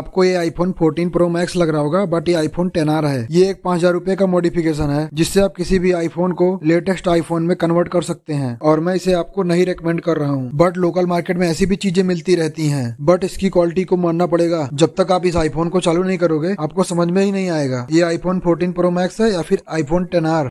आपको ये iPhone 14 pro max लग रहा होगा बट ये आईफोन टेन आर है ये एक पांच हजार रूपए का मॉडिफिकेशन है जिससे आप किसी भी आईफोन को लेटेस्ट आईफोन में कन्वर्ट कर सकते हैं और मैं इसे आपको नहीं रिकमेंड कर रहा हूँ बट लोकल मार्केट में ऐसी भी चीजें मिलती रहती है बट इसकी क्वालिटी को मानना पड़ेगा जब तक आप इस आईफोन को चालू नहीं करोगे आपको समझ में ही नहीं आएगा ये आईफोन फोर्टीन प्रो मैक्स है या फिर आईफोन टेन आर